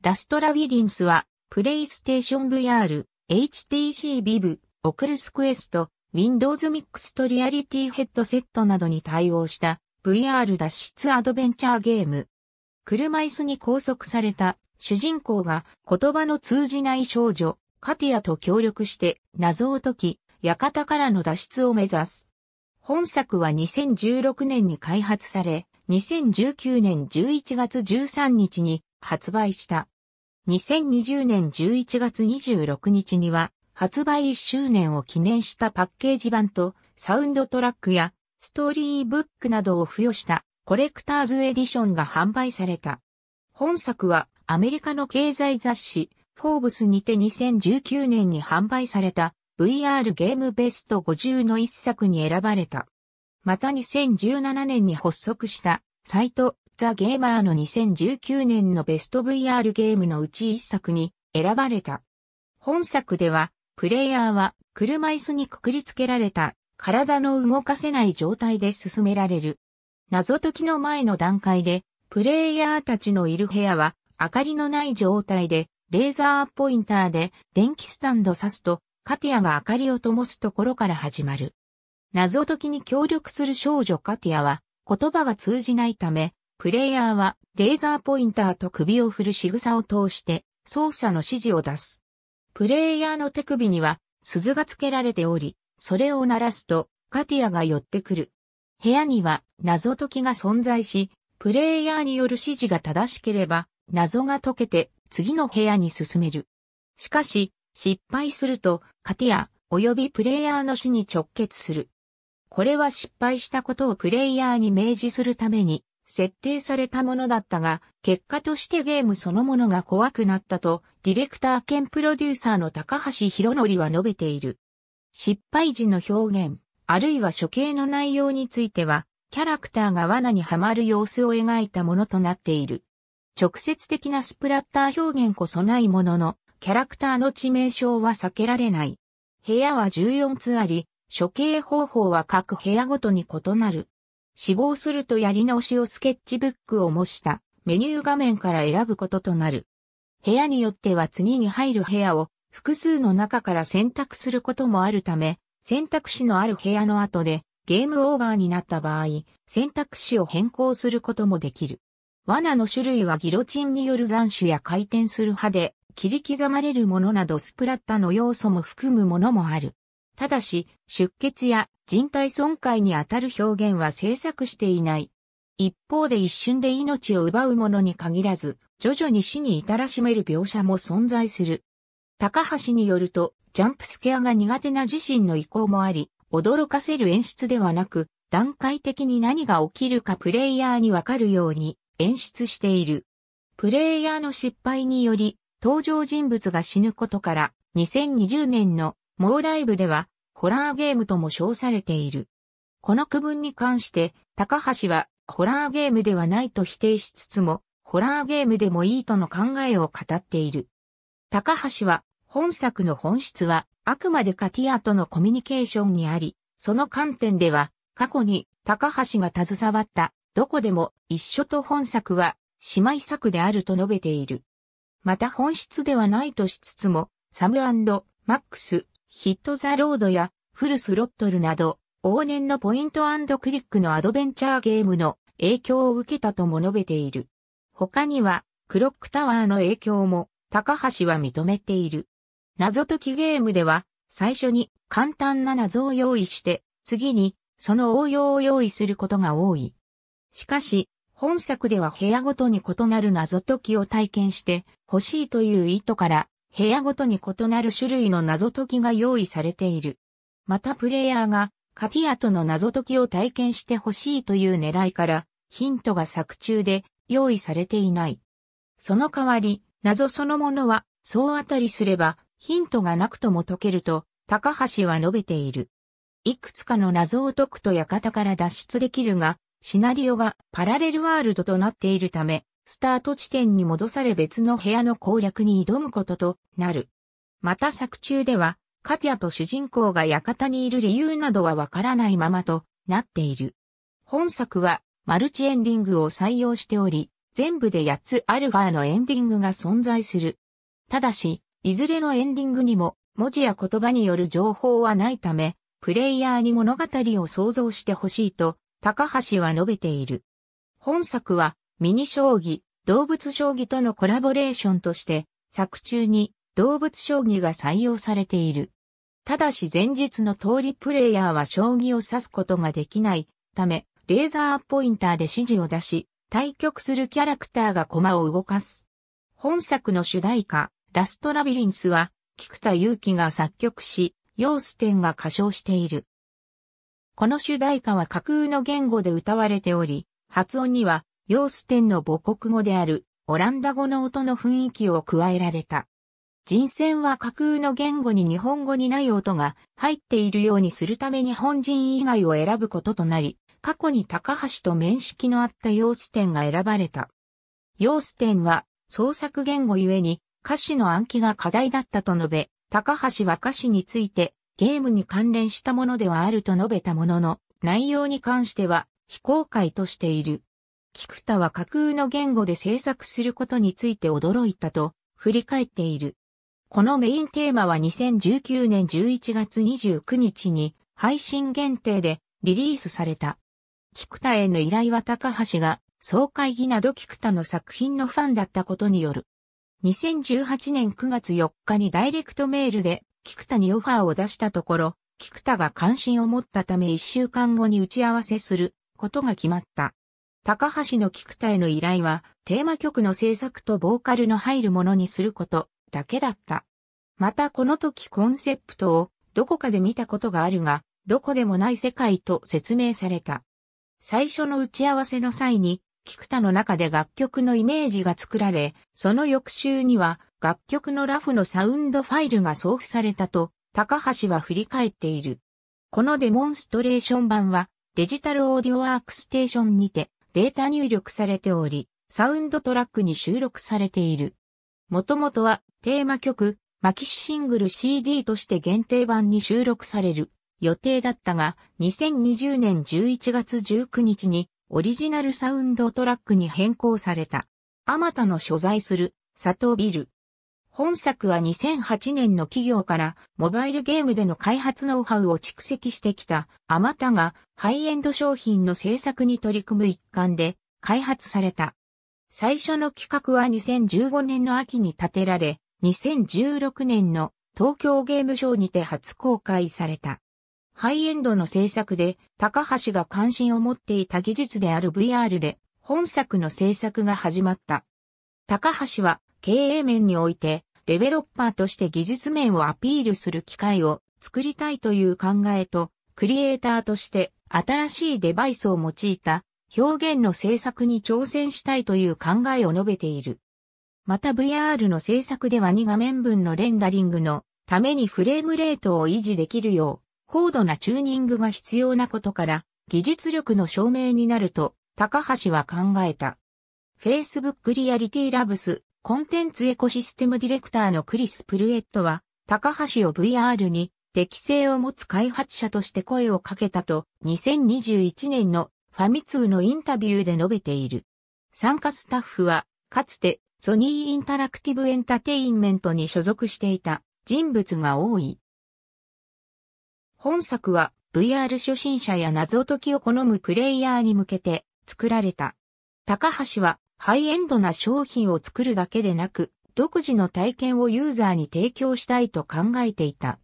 ラストラ・ウィギンスは、プレイステーション VR、HTC v i v オクルスクエスト、Windows Mixed Reality ヘッドセットなどに対応した VR 脱出アドベンチャーゲーム。車椅子に拘束された主人公が言葉の通じない少女、カティアと協力して謎を解き、館からの脱出を目指す。本作は2016年に開発され、2019年11月13日に発売した。2020年11月26日には、発売1周年を記念したパッケージ版と、サウンドトラックや、ストーリーブックなどを付与したコレクターズエディションが販売された。本作はアメリカの経済雑誌フォーブスにて2019年に販売された VR ゲームベスト50の一作に選ばれた。また2017年に発足したサイトザ・ゲーマーの2019年のベスト VR ゲームのうち一作に選ばれた。本作では、プレイヤーは車椅子にくくりつけられた体の動かせない状態で進められる。謎解きの前の段階で、プレイヤーたちのいる部屋は明かりのない状態で、レーザーポインターで電気スタンド刺すと、カティアが明かりを灯すところから始まる。謎解きに協力する少女カティアは言葉が通じないため、プレイヤーはレーザーポインターと首を振る仕草を通して操作の指示を出す。プレイヤーの手首には鈴が付けられており、それを鳴らすとカティアが寄ってくる。部屋には謎解きが存在し、プレイヤーによる指示が正しければ謎が解けて次の部屋に進める。しかし、失敗するとカティア及びプレイヤーの死に直結する。これは失敗したことをプレイヤーに明示するために設定されたものだったが、結果としてゲームそのものが怖くなったと、ディレクター兼プロデューサーの高橋博則は述べている。失敗時の表現、あるいは処刑の内容については、キャラクターが罠にはまる様子を描いたものとなっている。直接的なスプラッター表現こそないものの、キャラクターの致命傷は避けられない。部屋は14つあり、処刑方法は各部屋ごとに異なる。死亡するとやり直しをスケッチブックを模したメニュー画面から選ぶこととなる。部屋によっては次に入る部屋を複数の中から選択することもあるため、選択肢のある部屋の後でゲームオーバーになった場合、選択肢を変更することもできる。罠の種類はギロチンによる斬首や回転する刃で切り刻まれるものなどスプラッタの要素も含むものもある。ただし、出血や人体損壊にあたる表現は制作していない。一方で一瞬で命を奪うものに限らず、徐々に死に至らしめる描写も存在する。高橋によると、ジャンプスケアが苦手な自身の意向もあり、驚かせる演出ではなく、段階的に何が起きるかプレイヤーにわかるように演出している。プレイヤーの失敗により、登場人物が死ぬことから、2020年のモーライブでは、ホラーゲームとも称されている。この区分に関して、高橋は、ホラーゲームではないと否定しつつも、ホラーゲームでもいいとの考えを語っている。高橋は、本作の本質は、あくまでカティアとのコミュニケーションにあり、その観点では、過去に高橋が携わった、どこでも一緒と本作は、姉妹作であると述べている。また本質ではないとしつつも、サムマックス、ヒットザロードやフルスロットルなど、往年のポイントクリックのアドベンチャーゲームの影響を受けたとも述べている。他には、クロックタワーの影響も、高橋は認めている。謎解きゲームでは、最初に簡単な謎を用意して、次にその応用を用意することが多い。しかし、本作では部屋ごとに異なる謎解きを体験して欲しいという意図から、部屋ごとに異なる種類の謎解きが用意されている。またプレイヤーがカティアとの謎解きを体験してほしいという狙いからヒントが作中で用意されていない。その代わり、謎そのものは総当たりすればヒントがなくとも解けると高橋は述べている。いくつかの謎を解くと館から脱出できるが、シナリオがパラレルワールドとなっているため、スタート地点に戻され別の部屋の攻略に挑むこととなる。また作中では、カティアと主人公が館にいる理由などはわからないままとなっている。本作はマルチエンディングを採用しており、全部で8つアルファのエンディングが存在する。ただし、いずれのエンディングにも文字や言葉による情報はないため、プレイヤーに物語を想像してほしいと、高橋は述べている。本作はミニ将棋、動物将棋とのコラボレーションとして、作中に動物将棋が採用されている。ただし前日の通りプレイヤーは将棋を指すことができないため、レーザーポインターで指示を出し、対局するキャラクターが駒を動かす。本作の主題歌、ラストラビリンスは、菊田祐希が作曲し、ヨーステンが歌唱している。この主題歌は架空の言語で歌われており、発音にはヨーステンの母国語であるオランダ語の音の雰囲気を加えられた。人選は架空の言語に日本語にない音が入っているようにするため日本人以外を選ぶこととなり、過去に高橋と面識のあったヨーステンが選ばれた。ヨーステンは創作言語ゆえに歌詞の暗記が課題だったと述べ、高橋は歌詞についてゲームに関連したものではあると述べたものの、内容に関しては非公開としている。菊田は架空の言語で制作することについて驚いたと振り返っている。このメインテーマは2019年11月29日に配信限定でリリースされた。菊田への依頼は高橋が総会議など菊田の作品のファンだったことによる。2018年9月4日にダイレクトメールで菊田にオファーを出したところ、菊田が関心を持ったため1週間後に打ち合わせすることが決まった。高橋の菊田への依頼は、テーマ曲の制作とボーカルの入るものにすることだけだった。またこの時コンセプトをどこかで見たことがあるが、どこでもない世界と説明された。最初の打ち合わせの際に、菊田の中で楽曲のイメージが作られ、その翌週には楽曲のラフのサウンドファイルが送付されたと、高橋は振り返っている。このデモンストレーション版はデジタルオーディオワークステーションにてデータ入力されており、サウンドトラックに収録されている。もともとはテーマ曲、マキシシングル CD として限定版に収録される予定だったが、2020年11月19日にオリジナルサウンドトラックに変更された。あまたの所在する、佐藤ビル。本作は2008年の企業からモバイルゲームでの開発ノウハウを蓄積してきたあまたがハイエンド商品の制作に取り組む一環で開発された。最初の企画は2015年の秋に建てられ、2016年の東京ゲームショーにて初公開された。ハイエンドの制作で高橋が関心を持っていた技術である VR で本作の制作が始まった。高橋は経営面においてデベロッパーとして技術面をアピールする機会を作りたいという考えと、クリエイターとして新しいデバイスを用いた表現の制作に挑戦したいという考えを述べている。また VR の制作では2画面分のレンダリングのためにフレームレートを維持できるよう高度なチューニングが必要なことから技術力の証明になると高橋は考えた。Facebook Reality Labs コンテンツエコシステムディレクターのクリス・プルエットは、高橋を VR に適性を持つ開発者として声をかけたと、2021年のファミ通のインタビューで述べている。参加スタッフは、かつてソニーインタラクティブエンタテインメントに所属していた人物が多い。本作は VR 初心者や謎解きを好むプレイヤーに向けて作られた。高橋はハイエンドな商品を作るだけでなく、独自の体験をユーザーに提供したいと考えていた。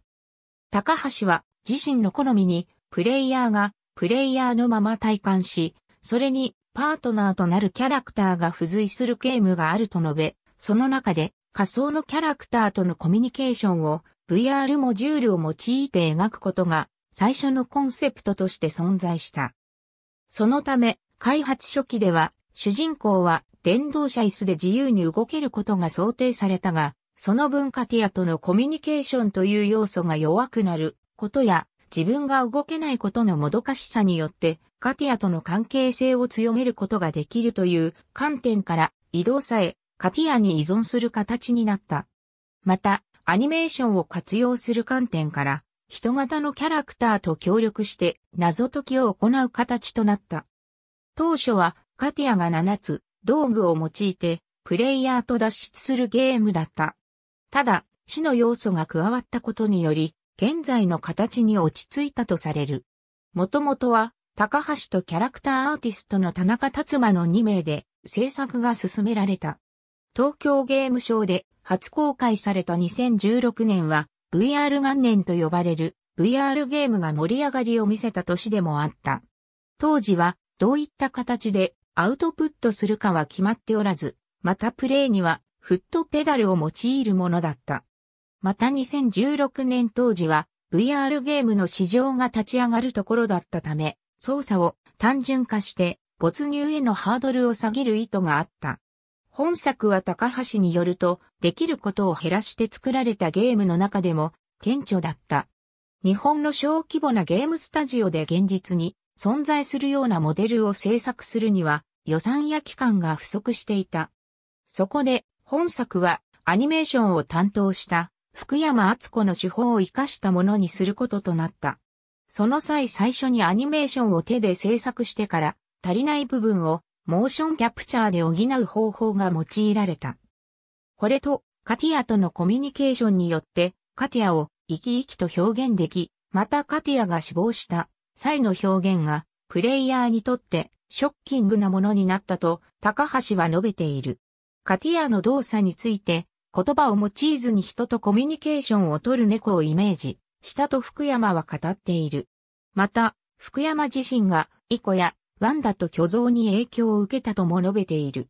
高橋は自身の好みにプレイヤーがプレイヤーのまま体感し、それにパートナーとなるキャラクターが付随するゲームがあると述べ、その中で仮想のキャラクターとのコミュニケーションを VR モジュールを用いて描くことが最初のコンセプトとして存在した。そのため、開発初期では主人公は電動車椅子で自由に動けることが想定されたが、その分カティアとのコミュニケーションという要素が弱くなることや、自分が動けないことのもどかしさによって、カティアとの関係性を強めることができるという観点から移動さえカティアに依存する形になった。また、アニメーションを活用する観点から、人型のキャラクターと協力して謎解きを行う形となった。当初はカティアが7つ、道具を用いて、プレイヤーと脱出するゲームだった。ただ、死の要素が加わったことにより、現在の形に落ち着いたとされる。もともとは、高橋とキャラクターアーティストの田中達馬の2名で制作が進められた。東京ゲームショーで初公開された2016年は VR 元年と呼ばれる VR ゲームが盛り上がりを見せた年でもあった。当時はどういった形でアウトプットするかは決まっておらず、またプレイにはフットペダルを用いるものだった。また2016年当時は VR ゲームの市場が立ち上がるところだったため、操作を単純化して没入へのハードルを下げる意図があった。本作は高橋によると、できることを減らして作られたゲームの中でも、顕著だった。日本の小規模なゲームスタジオで現実に存在するようなモデルを制作するには予算や期間が不足していた。そこで本作はアニメーションを担当した福山敦子の手法を活かしたものにすることとなった。その際最初にアニメーションを手で制作してから足りない部分をモーションキャプチャーで補う方法が用いられた。これとカティアとのコミュニケーションによってカティアを生き生きと表現でき、またカティアが死亡した際の表現が、プレイヤーにとってショッキングなものになったと高橋は述べている。カティアの動作について言葉を用いずに人とコミュニケーションを取る猫をイメージしたと福山は語っている。また、福山自身がイコやワンダと巨像に影響を受けたとも述べている。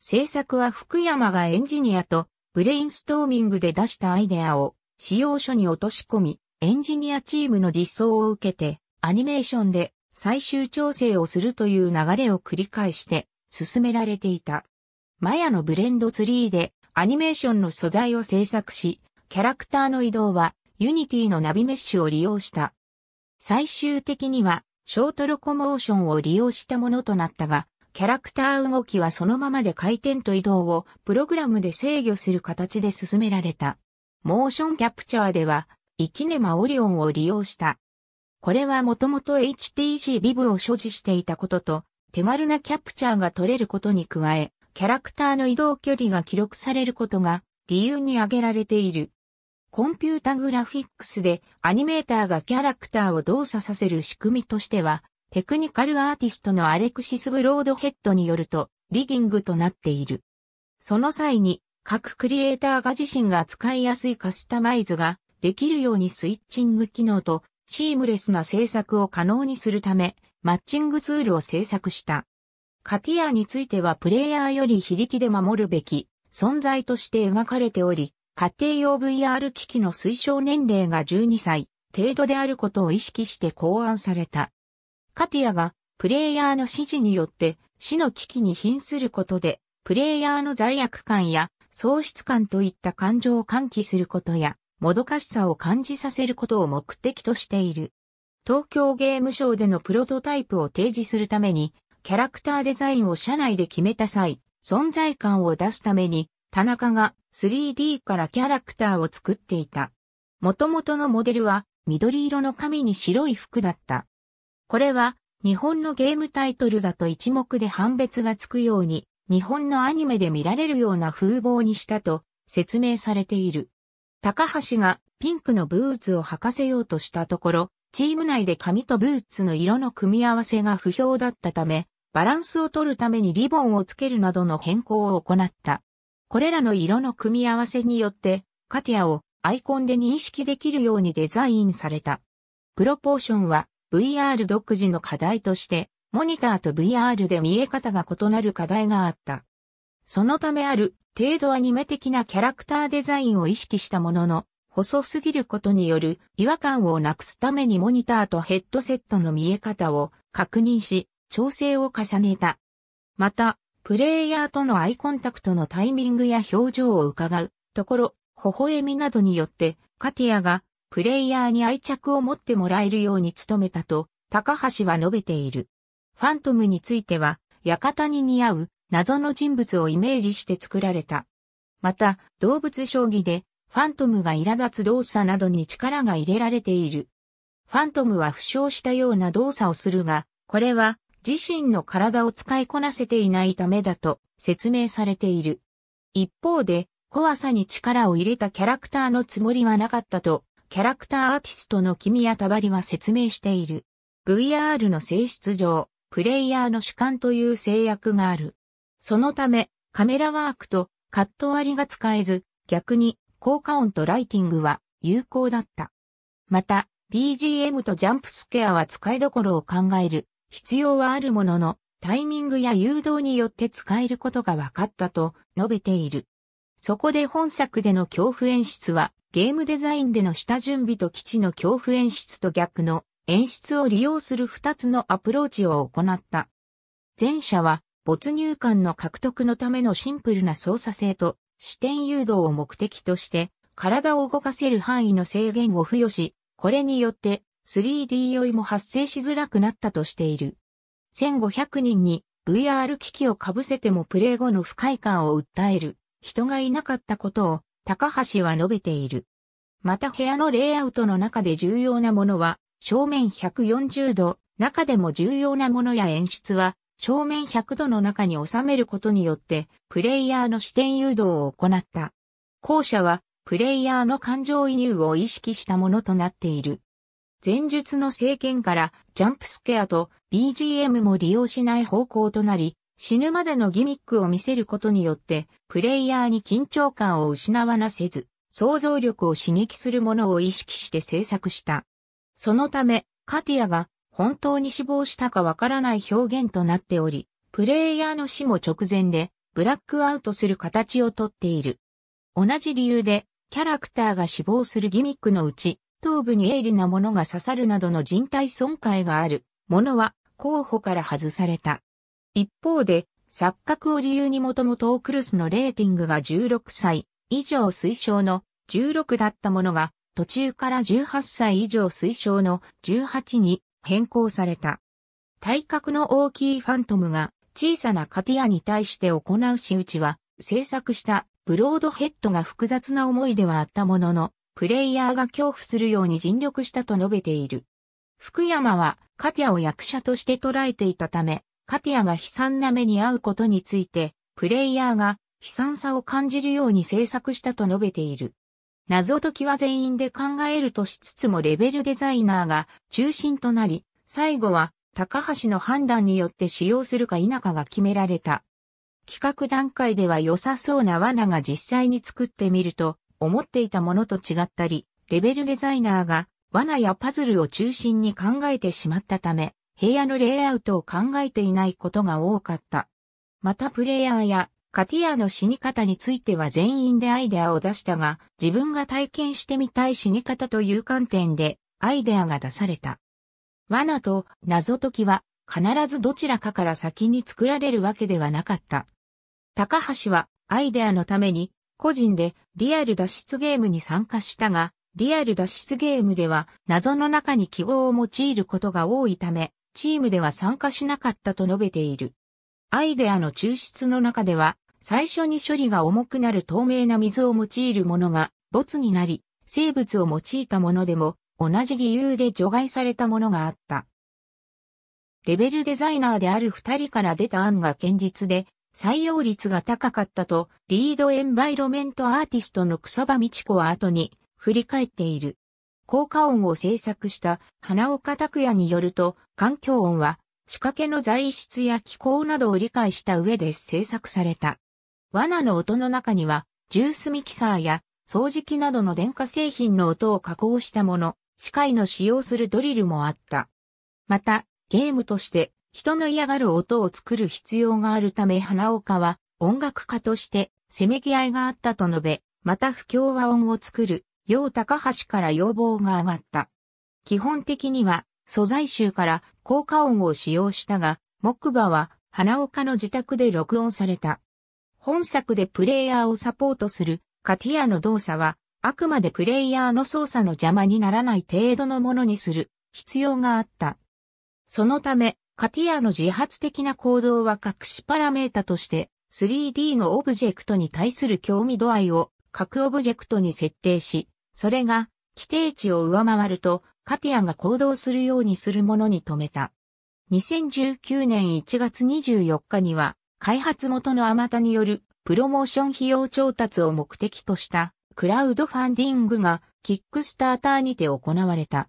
制作は福山がエンジニアとブレインストーミングで出したアイデアを使用書に落とし込み、エンジニアチームの実装を受けてアニメーションで最終調整をするという流れを繰り返して進められていた。マヤのブレンドツリーでアニメーションの素材を制作し、キャラクターの移動はユニティのナビメッシュを利用した。最終的にはショートロコモーションを利用したものとなったが、キャラクター動きはそのままで回転と移動をプログラムで制御する形で進められた。モーションキャプチャーでは、イキネマオリオンを利用した。これはもともと HTC ビブを所持していたことと、手軽なキャプチャーが取れることに加え、キャラクターの移動距離が記録されることが理由に挙げられている。コンピュータグラフィックスでアニメーターがキャラクターを動作させる仕組みとしては、テクニカルアーティストのアレクシス・ブロードヘッドによると、リギングとなっている。その際に、各クリエイターが自身が使いやすいカスタマイズができるようにスイッチング機能とシームレスな制作を可能にするため、マッチングツールを制作した。カティアについてはプレイヤーより非力で守るべき存在として描かれており、家庭用 VR 機器の推奨年齢が12歳程度であることを意識して考案された。カティアがプレイヤーの指示によって死の危機に瀕することで、プレイヤーの罪悪感や喪失感といった感情を喚起することや、もどかしさを感じさせることを目的としている。東京ゲームショーでのプロトタイプを提示するために、キャラクターデザインを社内で決めた際、存在感を出すために、田中が 3D からキャラクターを作っていた。元々のモデルは緑色の髪に白い服だった。これは日本のゲームタイトルだと一目で判別がつくように、日本のアニメで見られるような風貌にしたと説明されている。高橋がピンクのブーツを履かせようとしたところ、チーム内で髪とブーツの色の組み合わせが不評だったため、バランスを取るためにリボンをつけるなどの変更を行った。これらの色の組み合わせによって、カティアをアイコンで認識できるようにデザインされた。プロポーションは VR 独自の課題として、モニターと VR で見え方が異なる課題があった。そのためある程度アニメ的なキャラクターデザインを意識したものの、細すぎることによる違和感をなくすためにモニターとヘッドセットの見え方を確認し、調整を重ねた。また、プレイヤーとのアイコンタクトのタイミングや表情を伺うところ、微笑みなどによって、カティアがプレイヤーに愛着を持ってもらえるように努めたと、高橋は述べている。ファントムについては、館に似合う謎の人物をイメージして作られた。また、動物将棋で、ファントムが苛立つ動作などに力が入れられている。ファントムは負傷したような動作をするが、これは自身の体を使いこなせていないためだと説明されている。一方で、怖さに力を入れたキャラクターのつもりはなかったと、キャラクターアーティストの君やたばりは説明している。VR の性質上、プレイヤーの主観という制約がある。そのため、カメラワークとカット割りが使えず、逆に効果音とライティングは有効だった。また、BGM とジャンプスケアは使いどころを考える必要はあるものの、タイミングや誘導によって使えることが分かったと述べている。そこで本作での恐怖演出は、ゲームデザインでの下準備と基地の恐怖演出と逆の演出を利用する2つのアプローチを行った。前者は没入感の獲得のためのシンプルな操作性と視点誘導を目的として体を動かせる範囲の制限を付与し、これによって 3D 酔いも発生しづらくなったとしている。1500人に VR 機器を被せてもプレイ後の不快感を訴える人がいなかったことを高橋は述べている。また部屋のレイアウトの中で重要なものは正面140度、中でも重要なものや演出は正面100度の中に収めることによって、プレイヤーの視点誘導を行った。後者は、プレイヤーの感情移入を意識したものとなっている。前述の政権からジャンプスケアと BGM も利用しない方向となり、死ぬまでのギミックを見せることによって、プレイヤーに緊張感を失わなせず、想像力を刺激するものを意識して制作した。そのため、カティアが本当に死亡したかわからない表現となっており、プレイヤーの死も直前でブラックアウトする形をとっている。同じ理由で、キャラクターが死亡するギミックのうち、頭部に鋭利なものが刺さるなどの人体損壊があるものは候補から外された。一方で、錯覚を理由にもともとオクルスのレーティングが16歳以上推奨の16だったものが、途中から18歳以上推奨の18に変更された。体格の大きいファントムが小さなカティアに対して行う仕打ちは、制作したブロードヘッドが複雑な思いではあったものの、プレイヤーが恐怖するように尽力したと述べている。福山はカティアを役者として捉えていたため、カティアが悲惨な目に遭うことについて、プレイヤーが悲惨さを感じるように制作したと述べている。謎解きは全員で考えるとしつつもレベルデザイナーが中心となり、最後は高橋の判断によって使用するか否かが決められた。企画段階では良さそうな罠が実際に作ってみると、思っていたものと違ったり、レベルデザイナーが罠やパズルを中心に考えてしまったため、部屋のレイアウトを考えていないことが多かった。またプレイヤーやカティアの死に方については全員でアイデアを出したが、自分が体験してみたい死に方という観点で、アイデアが出された。罠と謎解きは、必ずどちらかから先に作られるわけではなかった。高橋は、アイデアのために、個人でリアル脱出ゲームに参加したが、リアル脱出ゲームでは謎の中に記号を用いることが多いため、チームでは参加しなかったと述べている。アイデアの抽出の中では、最初に処理が重くなる透明な水を用いるものが、没になり、生物を用いたものでも、同じ理由で除外されたものがあった。レベルデザイナーである二人から出た案が堅実で、採用率が高かったと、リードエンバイロメントアーティストの草場道子は後に振り返っている。効果音を制作した花岡拓也によると、環境音は仕掛けの材質や機構などを理解した上で制作された。罠の音の中には、ジュースミキサーや掃除機などの電化製品の音を加工したもの、司会の使用するドリルもあった。また、ゲームとして人の嫌がる音を作る必要があるため花岡は音楽家としてせめぎ合いがあったと述べ、また不協和音を作る、楊高橋から要望が上がった。基本的には素材集から効果音を使用したが、木馬は花岡の自宅で録音された。本作でプレイヤーをサポートするカティアの動作は、あくまでプレイヤーの操作の邪魔にならない程度のものにする必要があった。そのため、カティアの自発的な行動は隠しパラメータとして 3D のオブジェクトに対する興味度合いを各オブジェクトに設定し、それが規定値を上回るとカティアが行動するようにするものに止めた。2019年1月24日には、開発元のアマタによるプロモーション費用調達を目的としたクラウドファンディングがキックスターターにて行われた。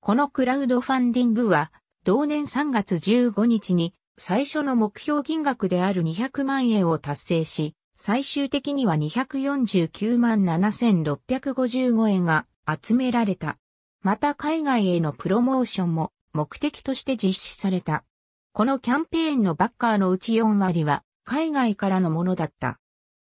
このクラウドファンディングは同年3月15日に最初の目標金額である200万円を達成し、最終的には249万7655円が集められた。また海外へのプロモーションも目的として実施された。このキャンペーンのバッカーのうち4割は海外からのものだった。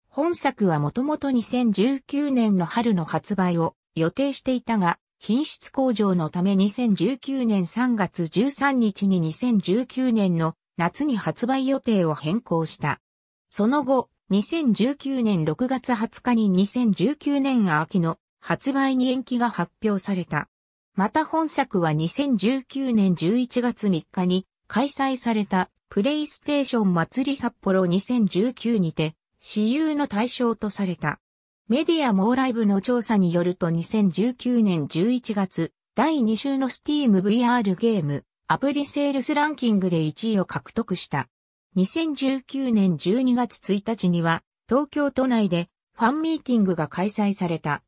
本作はもともと2019年の春の発売を予定していたが、品質向上のため2019年3月13日に2019年の夏に発売予定を変更した。その後、2019年6月20日に2019年秋の発売に延期が発表された。また本作は2019年11月3日に開催されたプレイステーション祭り札幌2019にて、私有の対象とされた。メディアモーライブの調査によると2019年11月、第2週の Steam VR ゲーム、アプリセールスランキングで1位を獲得した。2019年12月1日には、東京都内でファンミーティングが開催された。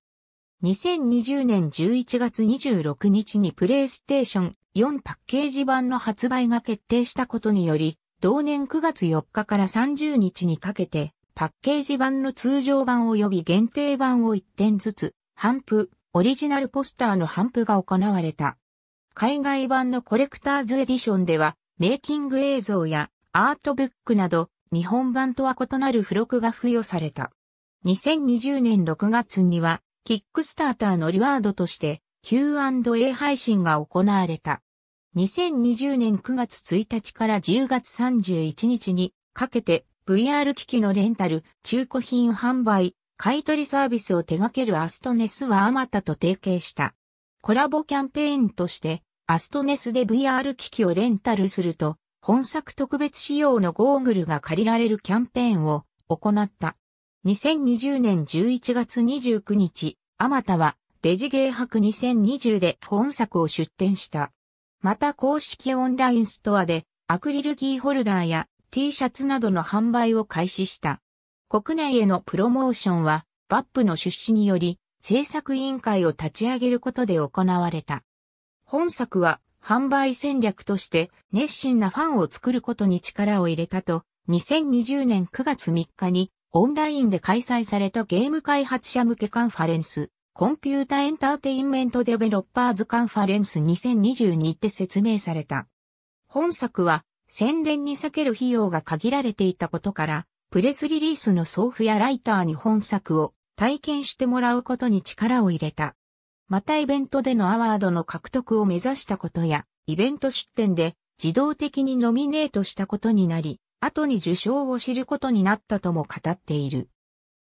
2020年11月26日にプレイステーション4パッケージ版の発売が決定したことにより、同年9月4日から30日にかけて、パッケージ版の通常版及び限定版を1点ずつ、販布、オリジナルポスターの販布が行われた。海外版のコレクターズエディションでは、メイキング映像やアートブックなど、日本版とは異なる付録が付与された。2020年6月には、キックスターターのリワードとして Q&A 配信が行われた。2020年9月1日から10月31日にかけて VR 機器のレンタル、中古品販売、買取サービスを手掛けるアストネスはあまたと提携した。コラボキャンペーンとして、アストネスで VR 機器をレンタルすると、本作特別仕様のゴーグルが借りられるキャンペーンを行った。2020年11月29日、あまたはデジゲー博2020で本作を出展した。また公式オンラインストアでアクリルキーホルダーや T シャツなどの販売を開始した。国内へのプロモーションはバップの出資により制作委員会を立ち上げることで行われた。本作は販売戦略として熱心なファンを作ることに力を入れたと2020年9月3日にオンラインで開催されたゲーム開発者向けカンファレンス、コンピュータエンターテインメントデベロッパーズカンファレンス2022って説明された。本作は宣伝に避ける費用が限られていたことから、プレスリリースの送付やライターに本作を体験してもらうことに力を入れた。またイベントでのアワードの獲得を目指したことや、イベント出展で自動的にノミネートしたことになり、後に受賞を知ることになったとも語っている。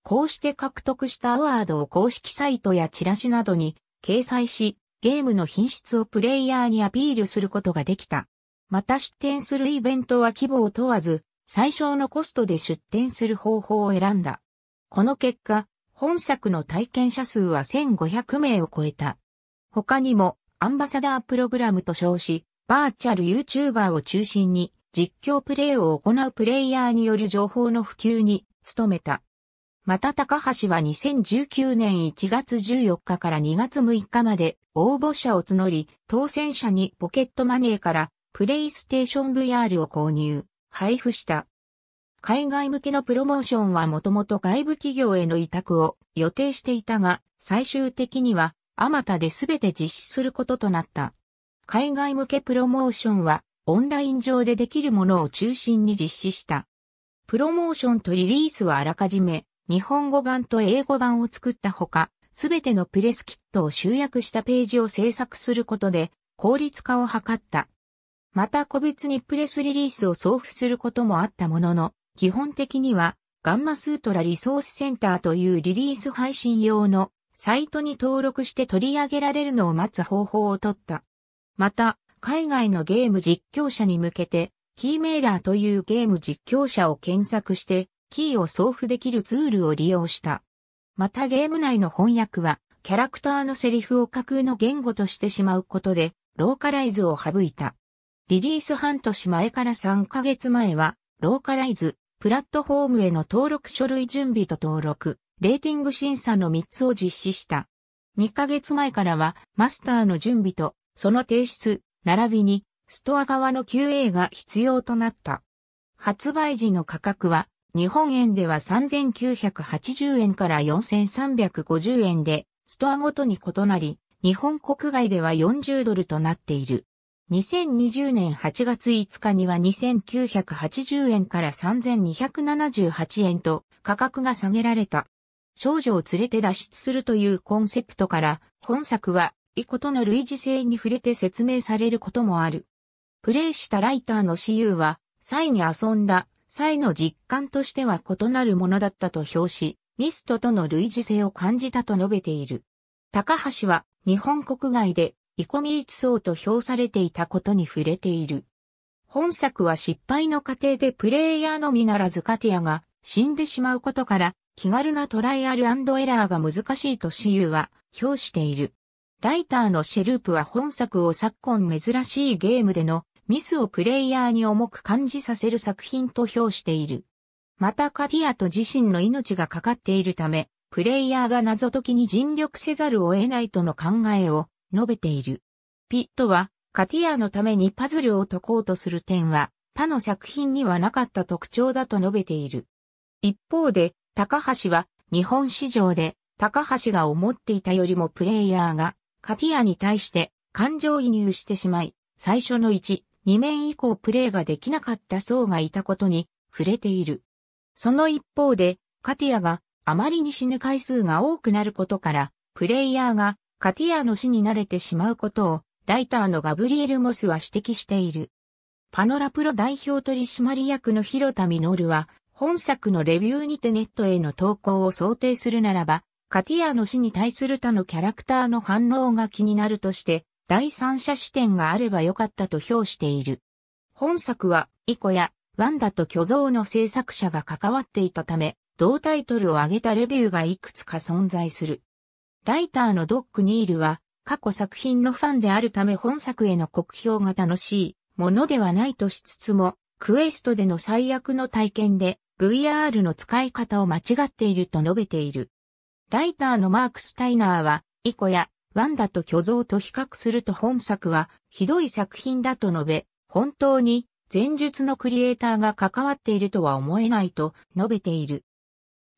こうして獲得したアワードを公式サイトやチラシなどに掲載し、ゲームの品質をプレイヤーにアピールすることができた。また出展するイベントは規模を問わず、最小のコストで出展する方法を選んだ。この結果、本作の体験者数は1500名を超えた。他にも、アンバサダープログラムと称し、バーチャル YouTuber を中心に、実況プレイを行うプレイヤーによる情報の普及に努めた。また高橋は2019年1月14日から2月6日まで応募者を募り、当選者にポケットマネーからプレイステーション VR を購入、配布した。海外向けのプロモーションはもともと外部企業への委託を予定していたが、最終的にはあまたで全て実施することとなった。海外向けプロモーションはオンライン上でできるものを中心に実施した。プロモーションとリリースはあらかじめ日本語版と英語版を作ったほか、すべてのプレスキットを集約したページを制作することで効率化を図った。また個別にプレスリリースを送付することもあったものの、基本的にはガンマスートラリソースセンターというリリース配信用のサイトに登録して取り上げられるのを待つ方法を取った。また、海外のゲーム実況者に向けて、キーメーラーというゲーム実況者を検索して、キーを送付できるツールを利用した。またゲーム内の翻訳は、キャラクターのセリフを架空の言語としてしまうことで、ローカライズを省いた。リリース半年前から3ヶ月前は、ローカライズ、プラットフォームへの登録書類準備と登録、レーティング審査の3つを実施した。2ヶ月前からは、マスターの準備と、その提出、並びにストア側の QA が必要となった。発売時の価格は日本円では3980円から4350円で、ストアごとに異なり、日本国外では40ドルとなっている。2020年8月5日には2980円から3278円と価格が下げられた。少女を連れて脱出するというコンセプトから、本作は異ことの類似性に触れて説明されることもある。プレイしたライターの私有は、際に遊んだ、際の実感としては異なるものだったと評し、ミストとの類似性を感じたと述べている。高橋は、日本国外で、イコミーツ層と評されていたことに触れている。本作は失敗の過程でプレイヤーのみならずカティアが死んでしまうことから気軽なトライアルエラーが難しいと私有は評している。ライターのシェループは本作を昨今珍しいゲームでのミスをプレイヤーに重く感じさせる作品と評している。またカティアと自身の命がかかっているため、プレイヤーが謎解きに尽力せざるを得ないとの考えを述べている。ピットは、カティアのためにパズルを解こうとする点は、他の作品にはなかった特徴だと述べている。一方で、高橋は、日本市場で、高橋が思っていたよりもプレイヤーが、カティアに対して感情移入してしまい、最初の1、2面以降プレーができなかった層がいたことに触れている。その一方で、カティアがあまりに死ぬ回数が多くなることから、プレイヤーがカティアの死に慣れてしまうことを、ライターのガブリエル・モスは指摘している。パノラプロ代表取締役の広田実は、本作のレビューにてネットへの投稿を想定するならば、カティアの死に対する他のキャラクターの反応が気になるとして、第三者視点があればよかったと評している。本作は、イコや、ワンダと巨像の制作者が関わっていたため、同タイトルを挙げたレビューがいくつか存在する。ライターのドック・ニールは、過去作品のファンであるため本作への酷評が楽しいものではないとしつつも、クエストでの最悪の体験で VR の使い方を間違っていると述べている。ライターのマーク・スタイナーは、イコやワンダと巨像と比較すると本作は、ひどい作品だと述べ、本当に、前述のクリエイターが関わっているとは思えないと述べている。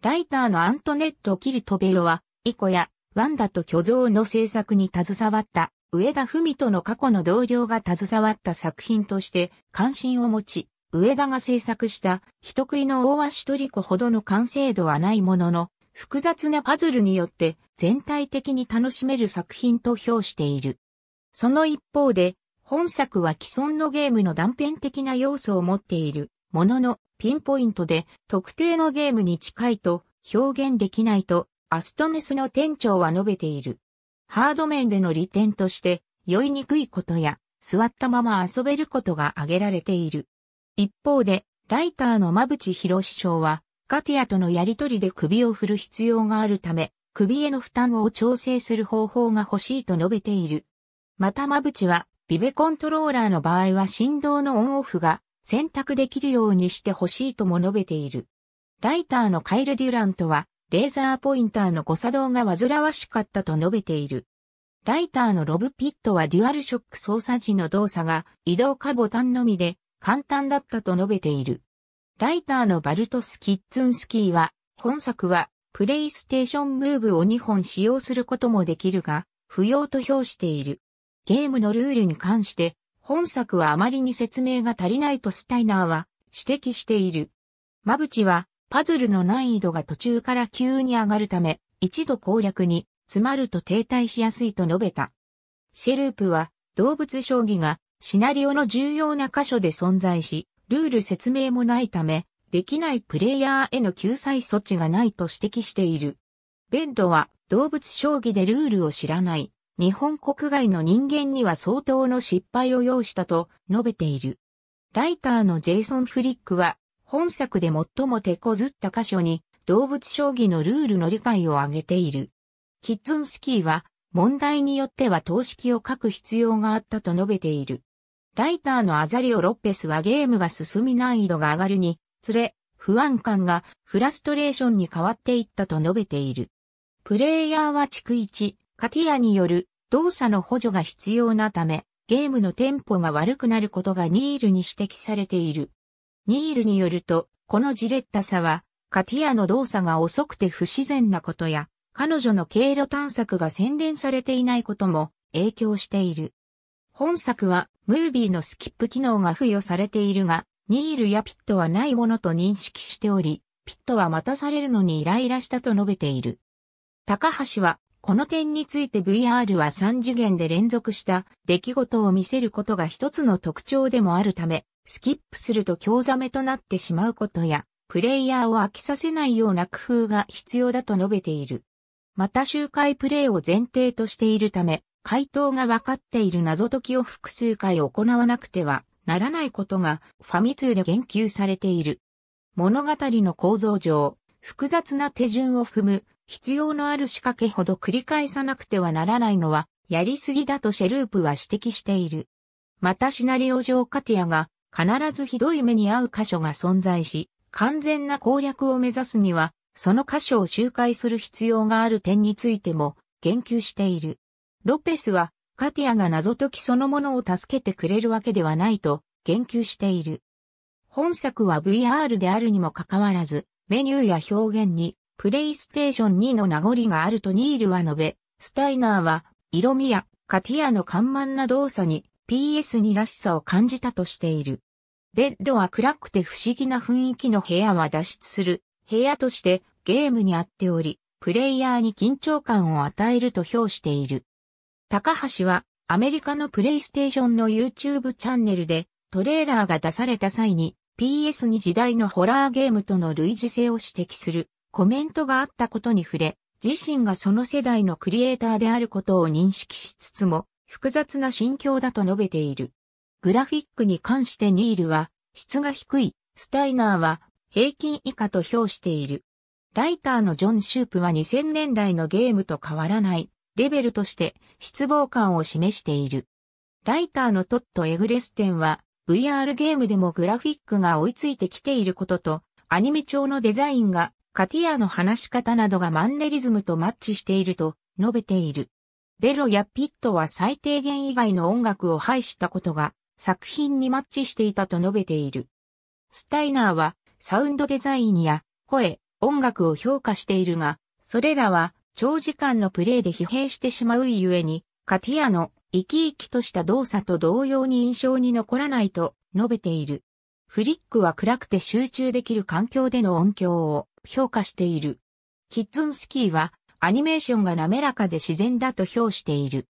ライターのアントネット・キルトベロは、イコやワンダと巨像の制作に携わった上田文人の過去の同僚が携わった作品として関心を持ち、上田が制作した人食いの大足トリコほどの完成度はないものの、複雑なパズルによって全体的に楽しめる作品と評している。その一方で、本作は既存のゲームの断片的な要素を持っているもののピンポイントで特定のゲームに近いと表現できないとアストネスの店長は述べている。ハード面での利点として酔いにくいことや座ったまま遊べることが挙げられている。一方でライターの間淵博士長はカティアとのやりとりで首を振る必要があるため、首への負担を調整する方法が欲しいと述べている。またマブチは、ビベコントローラーの場合は振動のオンオフが選択できるようにして欲しいとも述べている。ライターのカイル・デュラントは、レーザーポインターの誤作動が煩わしかったと述べている。ライターのロブ・ピットはデュアルショック操作時の動作が移動かボタンのみで簡単だったと述べている。ライターのバルトス・キッツンスキーは、本作は、プレイステーションムーブを2本使用することもできるが、不要と評している。ゲームのルールに関して、本作はあまりに説明が足りないとスタイナーは指摘している。マブチは、パズルの難易度が途中から急に上がるため、一度攻略に詰まると停滞しやすいと述べた。シェループは、動物将棋がシナリオの重要な箇所で存在し、ルール説明もないため、できないプレイヤーへの救済措置がないと指摘している。ベッドは動物将棋でルールを知らない、日本国外の人間には相当の失敗を要したと述べている。ライターのジェイソン・フリックは、本作で最も手こずった箇所に動物将棋のルールの理解を挙げている。キッズンスキーは問題によっては等式を書く必要があったと述べている。ライターのアザリオ・ロッペスはゲームが進み難易度が上がるに、つれ、不安感がフラストレーションに変わっていったと述べている。プレイヤーは逐一、カティアによる動作の補助が必要なため、ゲームのテンポが悪くなることがニールに指摘されている。ニールによると、このじれったさは、カティアの動作が遅くて不自然なことや、彼女の経路探索が洗練されていないことも影響している。本作は、ムービーのスキップ機能が付与されているが、ニールやピットはないものと認識しており、ピットは待たされるのにイライラしたと述べている。高橋は、この点について VR は3次元で連続した出来事を見せることが一つの特徴でもあるため、スキップすると興ざめとなってしまうことや、プレイヤーを飽きさせないような工夫が必要だと述べている。また周回プレイを前提としているため、回答が分かっている謎解きを複数回行わなくてはならないことがファミ通で言及されている。物語の構造上、複雑な手順を踏む必要のある仕掛けほど繰り返さなくてはならないのはやりすぎだとシェループは指摘している。またシナリオ上カティアが必ずひどい目に遭う箇所が存在し、完全な攻略を目指すには、その箇所を周回する必要がある点についても言及している。ロペスは、カティアが謎解きそのものを助けてくれるわけではないと言及している。本作は VR であるにもかかわらず、メニューや表現に、プレイステーション2の名残があるとニールは述べ、スタイナーは、色味やカティアの緩慢な動作に PS2 らしさを感じたとしている。ベッドは暗くて不思議な雰囲気の部屋は脱出する部屋としてゲームにあっており、プレイヤーに緊張感を与えると評している。高橋はアメリカのプレイステーションの YouTube チャンネルでトレーラーが出された際に PS2 時代のホラーゲームとの類似性を指摘するコメントがあったことに触れ、自身がその世代のクリエイターであることを認識しつつも複雑な心境だと述べている。グラフィックに関してニールは質が低い、スタイナーは平均以下と評している。ライターのジョン・シュープは2000年代のゲームと変わらないレベルとして失望感を示している。ライターのトット・エグレステンは VR ゲームでもグラフィックが追いついてきていることとアニメ調のデザインがカティアの話し方などがマンネリズムとマッチしていると述べている。ベロやピットは最低限以外の音楽を排したことが作品にマッチしていたと述べている。スタイナーはサウンドデザインや声、音楽を評価しているが、それらは長時間のプレーで疲弊してしまうゆえに、カティアの生き生きとした動作と同様に印象に残らないと述べている。フリックは暗くて集中できる環境での音響を評価している。キッズンスキーはアニメーションが滑らかで自然だと評している。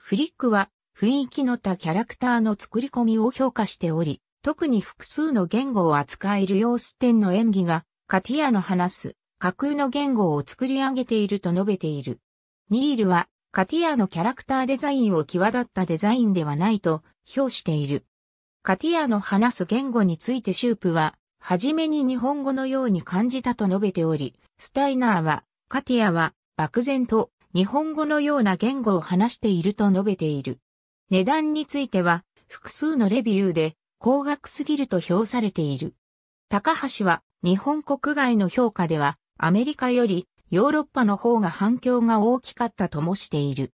フリックは雰囲気のたキャラクターの作り込みを評価しており、特に複数の言語を扱える様子点の演技がカティアの話す架空の言語を作り上げていると述べている。ニールは、カティアのキャラクターデザインを際立ったデザインではないと評している。カティアの話す言語についてシュープは、はじめに日本語のように感じたと述べており、スタイナーは、カティアは、漠然と日本語のような言語を話していると述べている。値段については、複数のレビューで、高額すぎると評されている。高橋は、日本国外の評価では、アメリカよりヨーロッパの方が反響が大きかったともしている。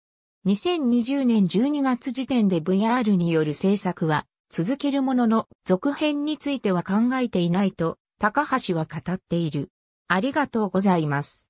2020年12月時点で VR による制作は続けるものの続編については考えていないと高橋は語っている。ありがとうございます。